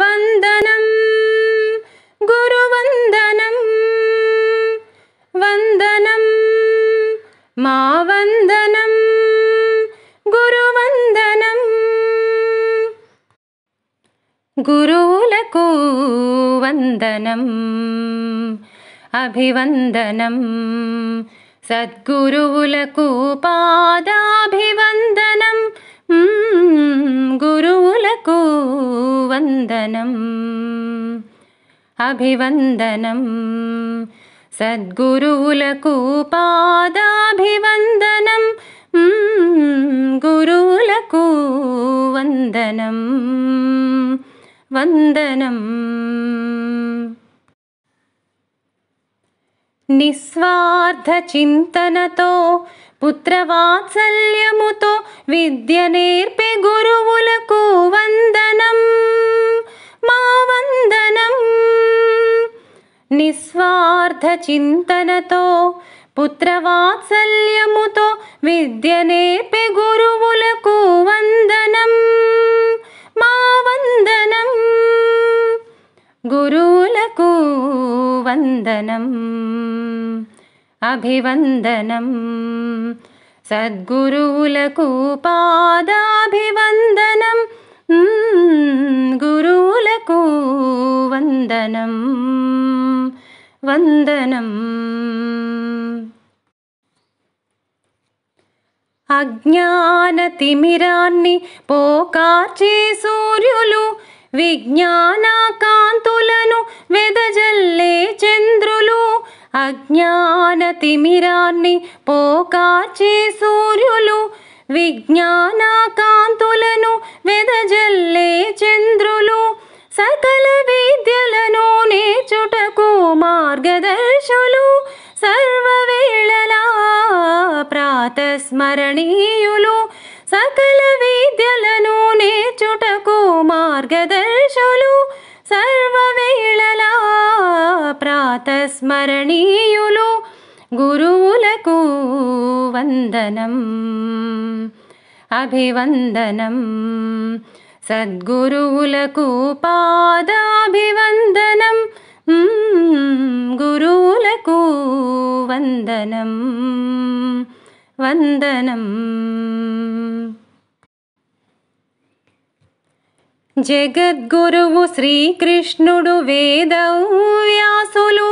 वन्दनं गुरुवन्दनं वन्दनं मा वन्दनं गुरुवन्दनं गुरुलकूवन्दनम् अभिवन्दनं सद्गुरुकूपादाभिवन्दनम् अभिवन्दनम् अभिवन्दनम् सद्गुरुलकूपादाभिवन्दनम् गुरुलकूवन्दनम् वन्दनम् निःस्वार्थचिन्तनतो पुत्रवात्सल्यमुतो विद्यनेर्पे चिन्तनतो पुत्रवात्सल्यमुतो मा विद्यनेपि गुरुकूवन्दनं वन्दनं गुरुलकूवन्दनम् अभिवन्दनं सद्गुरुकूपादाभिवन्दनं गुरुकूवन्दनम् వందనం అజ్ఞానతిమిరాన్ని పోకార్చే సూర్యులు విజ్ఞాన కాంతులను వెదజల్లే చంద్రులు అజ్ఞాన తిమిరాన్ని పోకార్చే సూర్యులు విజ్ఞాన కాంతులను వెదజల్లే చంద్రులు సకల ुलु सकलविद्यनेचुटकु मार्गदर्शुलु सर्ववेलला प्रातस्मरणीयुलु गुरुकूवन्दनम् अभिवन्दनं सद्गुरुकू पादाभिवन्दनम् गुरुलकूवन्दनम् వందనం జగద్గురువు శ్రీకృష్ణుడు వేద వ్యాసులు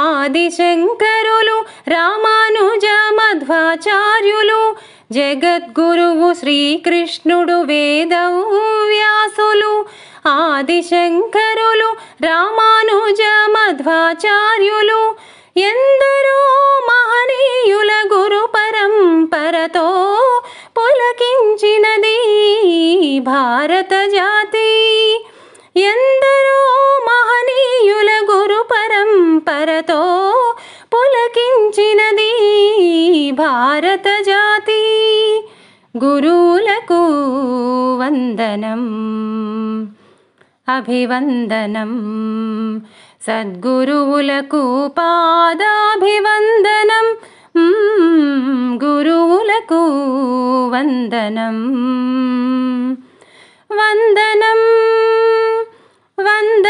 ఆదిశంకరులు రామానుజ మధ్వాచార్యులు జగద్గురువు శ్రీకృష్ణుడు వేద వ్యాసులు ఆదిశంకరులు రామానుజ మధ్వాచార్యులు ఎందరో भारतजाती महनीयुलुरुपरम्परतो पुलकिञ्चनदी भारतजाती गुरुकूवन्दनम् अभिवन्दनं सद्गुरु पादाभिवन्दनं गुरुकूवन्दनम् वंदनम वन्दनं